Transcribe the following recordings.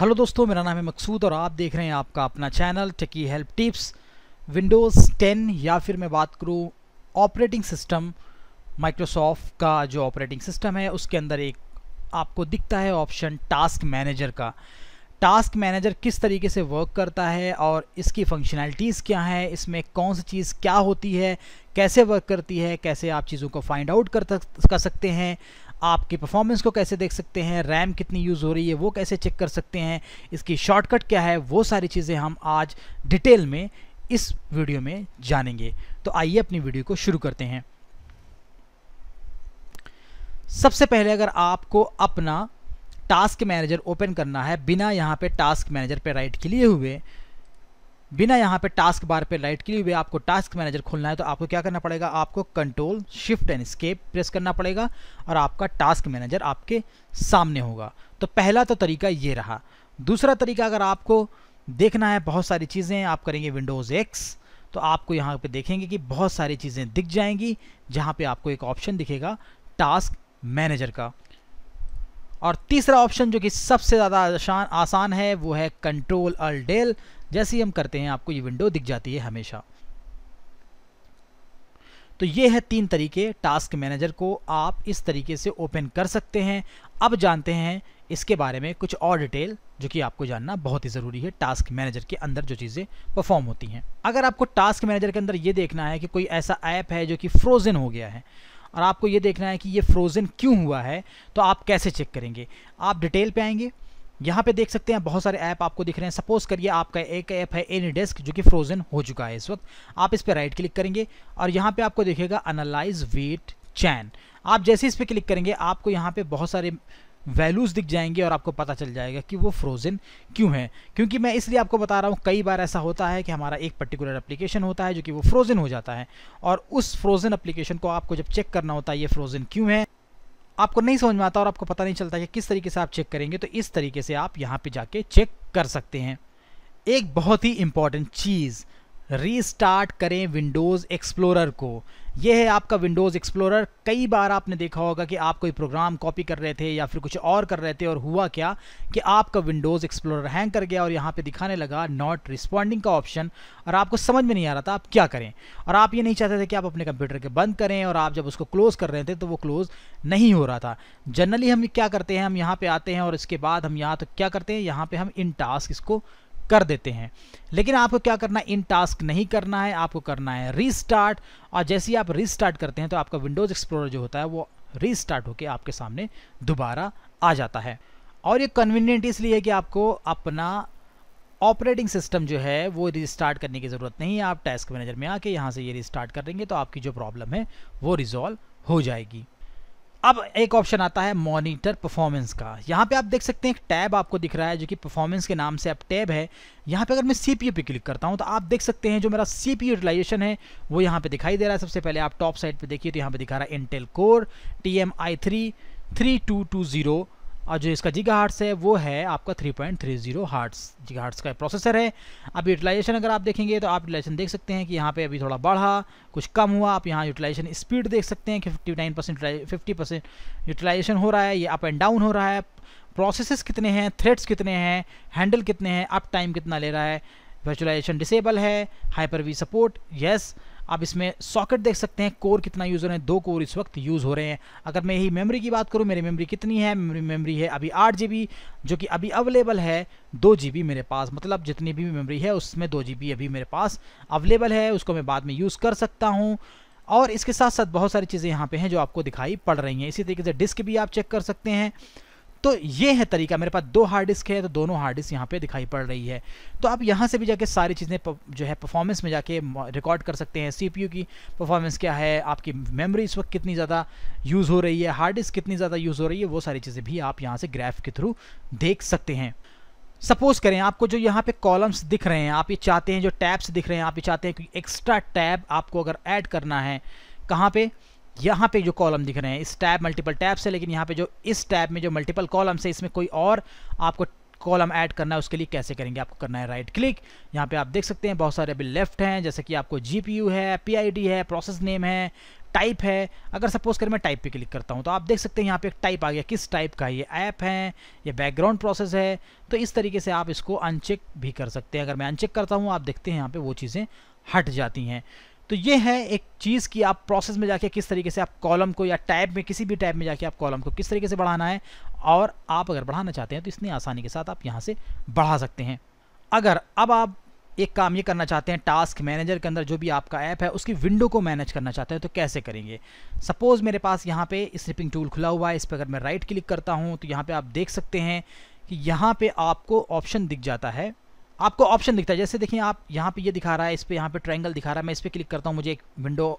hello दोस्तों मेरा नाम है मकसूद और आप देख रहे हैं आपका अपना channel Techy Help Tips Windows 10 या फिर मैं बात करूँ ऑपरेटिंग सिस्टम माइक्रोसॉफ्ट का जो ऑपरेटिंग सिस्टम है उसके अंदर एक आपको दिखता है ऑप्शन टास्क मैनेजर का टास्क मैनेजर किस तरीके से वर्क करता है और इसकी फंक्शनैलिटीज़ क्या है इसमें कौन सी चीज़ क्या होती है कैसे वर्क करती है कैसे आप चीज़ों को फाइंड आउट कर, कर सकते हैं आपकी परफॉर्मेंस को कैसे देख सकते हैं रैम कितनी यूज़ हो रही है वो कैसे चेक कर सकते हैं इसकी शॉर्टकट क्या है वो सारी चीज़ें हम आज डिटेल में इस वीडियो में जानेंगे तो आइए अपनी वीडियो को शुरू करते हैं सबसे पहले अगर आपको अपना टास्क मैनेजर ओपन करना है बिना यहाँ पे टास्क मैनेजर पे राइट किए हुए बिना यहाँ पे टास्क बार पे राइट लिए हुए आपको टास्क मैनेजर खोलना है तो आपको क्या करना पड़ेगा आपको control shift and escape press करना पड़ेगा और आपका टास्क मैनेजर आपके सामने होगा तो पहला तो तरीका ये रहा दूसरा तरीका अगर आपको देखना है बहुत सारी चीज़ें आप करेंगे विंडोज़ एक्स तो आपको यहाँ पे देखेंगे कि बहुत सारी चीज़ें दिख जाएंगी जहाँ पे आपको एक ऑप्शन दिखेगा टास्क मैनेजर का और तीसरा ऑप्शन जो कि सबसे ज़्यादा आसान आसान है वो है कंट्रोल अल डेल जैसे ही हम करते हैं आपको ये विंडो दिख जाती है हमेशा तो ये है तीन तरीके टास्क मैनेजर को आप इस तरीके से ओपन कर सकते हैं अब जानते हैं इसके बारे में कुछ और डिटेल जो कि आपको जानना बहुत ही ज़रूरी है टास्क मैनेजर के अंदर जो चीज़ें परफॉर्म होती हैं अगर आपको टास्क मैनेजर के अंदर ये देखना है कि कोई ऐसा ऐप है जो कि फ्रोज़न हो गया है और आपको ये देखना है कि ये फ्रोज़न क्यों हुआ है तो आप कैसे चेक करेंगे आप डिटेल पे आएंगे यहाँ पे देख सकते हैं बहुत सारे ऐप आपको दिख रहे हैं सपोज़ करिए आपका एक ऐप है एनी डेस्क जो कि फ्रोज़न हो चुका है इस वक्त आप इस पर राइट क्लिक करेंगे और यहाँ पर आपको देखेगा अनालाइज वेट चैन आप जैसे इस पर क्लिक करेंगे आपको यहाँ पर बहुत सारे वैल्यूज़ दिख जाएंगे और आपको पता चल जाएगा कि वो फ्रोज़न क्यों है क्योंकि मैं इसलिए आपको बता रहा हूँ कई बार ऐसा होता है कि हमारा एक पर्टिकुलर एप्लीकेशन होता है जो कि वो फ्रोज़न हो जाता है और उस फ्रोज़न एप्लीकेशन को आपको जब चेक करना होता है ये फ्रोज़न क्यों है आपको नहीं समझ में आता और आपको पता नहीं चलता कि किस तरीके से आप चेक करेंगे तो इस तरीके से आप यहाँ पर जाके चेक कर सकते हैं एक बहुत ही इंपॉर्टेंट चीज़ रीस्टार्ट करें विंडोज़ एक्सप्लोरर को ये है आपका विंडोज़ एक्सप्लोरर कई बार आपने देखा होगा कि आप कोई प्रोग्राम कॉपी कर रहे थे या फिर कुछ और कर रहे थे और हुआ क्या कि आपका विंडोज़ एक्सप्लोरर हैंग कर गया और यहाँ पे दिखाने लगा नॉट रिस्पॉन्डिंग का ऑप्शन और आपको समझ में नहीं आ रहा था आप क्या करें और आप ये नहीं चाहते थे कि आप अपने कंप्यूटर के बंद करें और आप जब उसको क्लोज़ कर रहे थे तो वो क्लोज़ नहीं हो रहा था जनरली हम क्या करते हैं हम यहाँ पर आते हैं और इसके बाद हम यहाँ तो क्या करते हैं यहाँ पर हम इन टास्क इसको कर देते हैं लेकिन आपको क्या करना है इन टास्क नहीं करना है आपको करना है रीस्टार्ट और जैसे ही आप रीस्टार्ट करते हैं तो आपका विंडोज़ एक्सप्लोरर जो होता है वो रीस्टार्ट होकर आपके सामने दोबारा आ जाता है और ये कन्वीनियंट इसलिए है कि आपको अपना ऑपरेटिंग सिस्टम जो है वो रिस्टार्ट करने की ज़रूरत नहीं है आप टास्क मैनेजर में आके यहाँ से ये रिस्टार्ट कर देंगे तो आपकी जो प्रॉब्लम है वो रिजॉल्व हो जाएगी अब एक ऑप्शन आता है मॉनिटर परफॉर्मेंस का यहाँ पे आप देख सकते हैं एक टैब आपको दिख रहा है जो कि परफॉर्मेंस के नाम से अब टैब है यहाँ पे अगर मैं सी पे क्लिक करता हूँ तो आप देख सकते हैं जो मेरा सी पी यूटिलाइजेशन है वो यहाँ पे दिखाई दे रहा है सबसे पहले आप टॉप साइड पे देखिए तो यहाँ पे दिखा रहा है Intel core T M I three three two two zero और जो इसका जिगा हार्ट्स है वो है आपका 3.30 point three zero hertz giga hertz का प्रोसेसर है अब यूटिलाइजेशन अगर आप देखेंगे तो आप यूटिलाइजेशन देख सकते हैं कि यहाँ पे अभी थोड़ा बढ़ा कुछ कम हुआ आप यहाँ यूटिलाइजेशन स्पीड देख सकते हैं कि 59 परसेंट फिफ्टी परसेंट यूटिलाइजेशन हो रहा है ये अप एंड डाउन हो रहा है प्रोसेसेस कितने हैं थ्रेड्स कितने हैं हैंडल कितने हैं अप टाइम कितना ले रहा है वर्चुलाइजेशन डिसेबल है hyper V support yes yes, आप इसमें सॉकेट देख सकते हैं कोर कितना यूज़ हो रहे हैं दो कोर इस वक्त यूज़ हो रहे हैं अगर मैं यही मेमोरी की बात करूँ मेरी मेमोरी कितनी है मेरी मेमोरी है अभी आठ जी जो कि अभी अवेलेबल है दो जी मेरे पास मतलब जितनी भी मेमोरी है उसमें दो जी अभी मेरे पास अवेलेबल है उसको मैं बाद में यूज़ कर सकता हूँ और इसके साथ साथ बहुत सारी चीज़ें यहाँ पे हैं जो आपको दिखाई पड़ रही हैं इसी तरीके से डिस्क भी आप चेक कर सकते हैं तो ये है तरीका मेरे पास दो हार्ड डिस्क है तो दोनों हार्ड डिस्क यहाँ पे दिखाई पड़ रही है तो आप यहाँ से भी जाके सारी चीज़ें जो है परफॉर्मेंस में जाके रिकॉर्ड कर सकते हैं सी की परफॉर्मेंस क्या है आपकी मेमोरी इस वक्त कितनी ज़्यादा यूज़ हो रही है हार्ड डिस्क कितनी ज़्यादा यूज़ हो रही है वो सारी चीज़ें भी आप यहाँ से ग्राफ के थ्रू देख सकते हैं सपोज करें आपको जो यहाँ पे कॉलम्स दिख रहे हैं आप ये चाहते हैं जो टैब्स दिख रहे हैं आप ये चाहते हैं कि एक्स्ट्रा टैब आपको अगर ऐड करना है कहाँ पे यहाँ पे जो कॉलम दिख रहे हैं इस टैब मल्टीपल टैब से लेकिन यहाँ पे जो इस टैब में जो मल्टीपल कॉलम से इसमें कोई और आपको कॉलम ऐड करना है उसके लिए कैसे करेंगे आपको करना है राइट क्लिक यहाँ पे आप देख सकते हैं बहुत सारे अभी लेफ्ट हैं जैसे कि आपको यू है डी है प्रोसेस नेम है टाइप है अगर सपोज करें मैं टाइप पे क्लिक करता हूँ तो आप देख सकते हैं यहाँ पे एक टाइप आ गया किस टाइप का ये ऐप है ये बैकग्राउंड प्रोसेस है तो इस तरीके से आप इसको अनचेक भी कर सकते हैं अगर मैं अनचेक करता हूँ आप देखते हैं यहाँ पे वो चीज़ें हट जाती हैं तो ये है एक चीज़ कि आप प्रोसेस में जाके किस तरीके से आप कॉलम को या टाइप में किसी भी टाइप में जाके आप कॉलम को किस तरीके से बढ़ाना है और आप अगर बढ़ाना चाहते हैं तो इतनी आसानी के साथ आप यहाँ से बढ़ा सकते हैं अगर अब आप एक काम ये करना चाहते हैं टास्क मैनेजर के अंदर जो भी आपका ऐप है उसकी विंडो को मैनेज करना चाहते हैं तो कैसे करेंगे सपोज़ मेरे पास यहाँ पे स्ट्रिपिंग टूल खुला हुआ है इस पर अगर मैं राइट क्लिक करता हूँ तो यहाँ पे आप देख सकते हैं कि यहाँ पे आपको ऑप्शन दिख जाता है आपको ऑप्शन दिखता है जैसे देखिए आप यहाँ पे ये दिखा रहा है इस पर यहाँ पे ट्रायंगल दिखा रहा है मैं इस पर क्लिक करता हूँ मुझे एक विंडो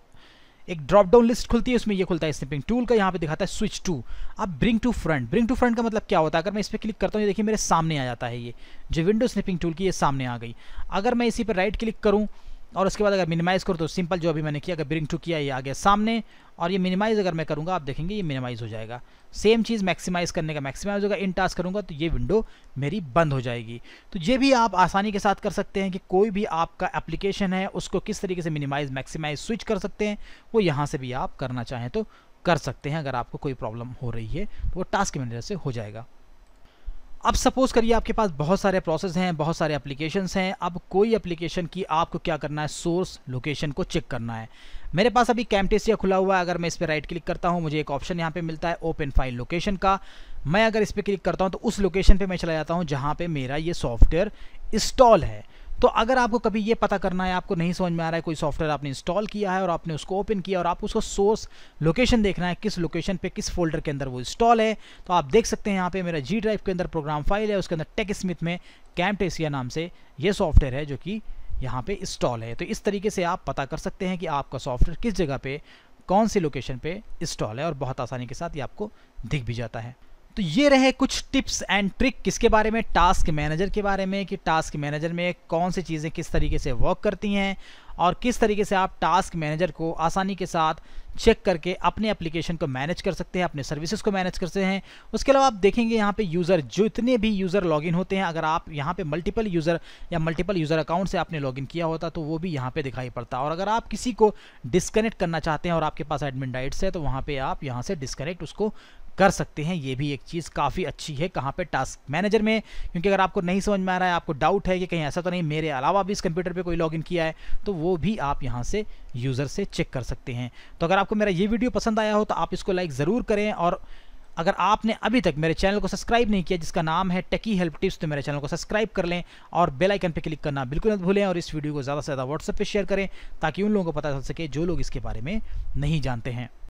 एक ड्रॉप डाउन लिस्ट खुलती है उसमें ये खुलता है स्निपिंग टूल का यहाँ पे दिखाता है स्विच टू अब bring to front bring to front का मतलब क्या होता है अगर मैं इस पर क्लिक करता हूँ ये देखिए मेरे सामने आ जाता है ये जो विंडो स्निपिंग टूल की ये सामने आ गई अगर मैं इसी पर राइट क्लिक करूँ और उसके बाद अगर मिनिमाइज़ करो तो सिंपल जो अभी मैंने किया अगर ब्रिंग टू किया ये आ गया सामने और ये मिनिमाइज़ अगर मैं करूँगा आप देखेंगे ये मिनिमाइज़ हो जाएगा सेम चीज़ मैक्सिमाइज़ करने का मैक्सिमाइज़ होगा इन टास्क करूँगा तो ये विंडो मेरी बंद हो जाएगी तो ये भी आप आसानी के साथ कर सकते हैं कि कोई भी आपका एप्लीकेशन है उसको किस तरीके से मिनिमाइज़ मैक्सीमाइज़ स्विच कर सकते हैं वो यहाँ से भी आप करना चाहें तो कर सकते हैं अगर आपको कोई प्रॉब्लम हो रही है तो वो टास्क मैनेजर से हो जाएगा अब सपोज़ करिए आपके पास बहुत सारे प्रोसेस हैं बहुत सारे एप्लीकेशंस हैं अब कोई एप्लीकेशन की आपको क्या करना है सोर्स लोकेशन को चेक करना है मेरे पास अभी कैमटेसिया खुला हुआ है अगर मैं इस पर राइट क्लिक करता हूँ मुझे एक ऑप्शन यहाँ पे मिलता है ओपन फाइल लोकेशन का मैं अगर इस पर क्लिक करता हूँ तो उस लोकेशन पर मैं चला जाता हूँ जहाँ पर मेरा ये सॉफ्टवेयर इंस्टॉल है तो अगर आपको कभी ये पता करना है आपको नहीं समझ में आ रहा है कोई सॉफ्टवेयर आपने इंस्टॉल किया है और आपने उसको ओपन किया और आप उसको सोर्स लोकेशन देखना है किस लोकेशन पे किस फोल्डर के अंदर वो इंस्टॉल है तो आप देख सकते हैं यहाँ पे मेरा जी ड्राइव के अंदर प्रोग्राम फाइल है उसके अंदर टेक स्मिथ में कैम्पटेसिया नाम से ये सॉफ्टवेयर है जो कि यहाँ पे इंस्टॉल है तो इस तरीके से आप पता कर सकते हैं कि आपका सॉफ्टवेयर किस जगह पे कौन सी लोकेशन पे इंस्टॉल है और बहुत आसानी के साथ ये आपको दिख भी जाता है तो ये रहे कुछ टिप्स एंड ट्रिक किसके बारे में टास्क मैनेजर के बारे में कि टास्क मैनेजर में कौन सी चीज़ें किस तरीके से वर्क करती हैं और किस तरीके से आप टास्क मैनेजर को आसानी के साथ चेक करके अपने एप्लीकेशन को मैनेज कर सकते हैं अपने सर्विसेज को मैनेज करते हैं उसके अलावा आप देखेंगे यहाँ पे यूज़र जो इतने भी यूज़र लॉगिन होते हैं अगर आप यहाँ पे मल्टीपल यूज़र या मल्टीपल यूज़र अकाउंट से आपने लॉगिन किया होता तो वो भी यहाँ पे दिखाई पड़ता और अगर आप किसी को डिस्कनेक्ट करना चाहते हैं और आपके पास एडमिन डाइट्स है तो वहाँ पर आप यहाँ से डिस्कनेक्ट उसको कर सकते हैं ये भी एक चीज़ काफ़ी अच्छी है कहाँ पे टास्क मैनेजर में क्योंकि अगर आपको नहीं समझ में आ रहा है आपको डाउट है कि कहीं ऐसा तो नहीं मेरे अलावा भी इस कंप्यूटर पे कोई लॉगिन किया है तो वो भी आप यहाँ से यूज़र से चेक कर सकते हैं तो अगर आपको मेरा ये वीडियो पसंद आया हो तो आप इसको लाइक ज़रूर करें और अगर आपने अभी तक मेरे चैनल को सब्सक्राइब नहीं किया जिसका नाम है टेकी हेल्प टिप्स तो मेरे चैनल को सब्सक्राइब कर लें और बेल आइकन पर क्लिक करना बिल्कुल मत भूलें और इस वीडियो को ज़्यादा से ज़्यादा व्हाट्सएप पर शेयर करें ताकि उन लोगों को पता चल सके जो लोग इसके बारे में नहीं जानते हैं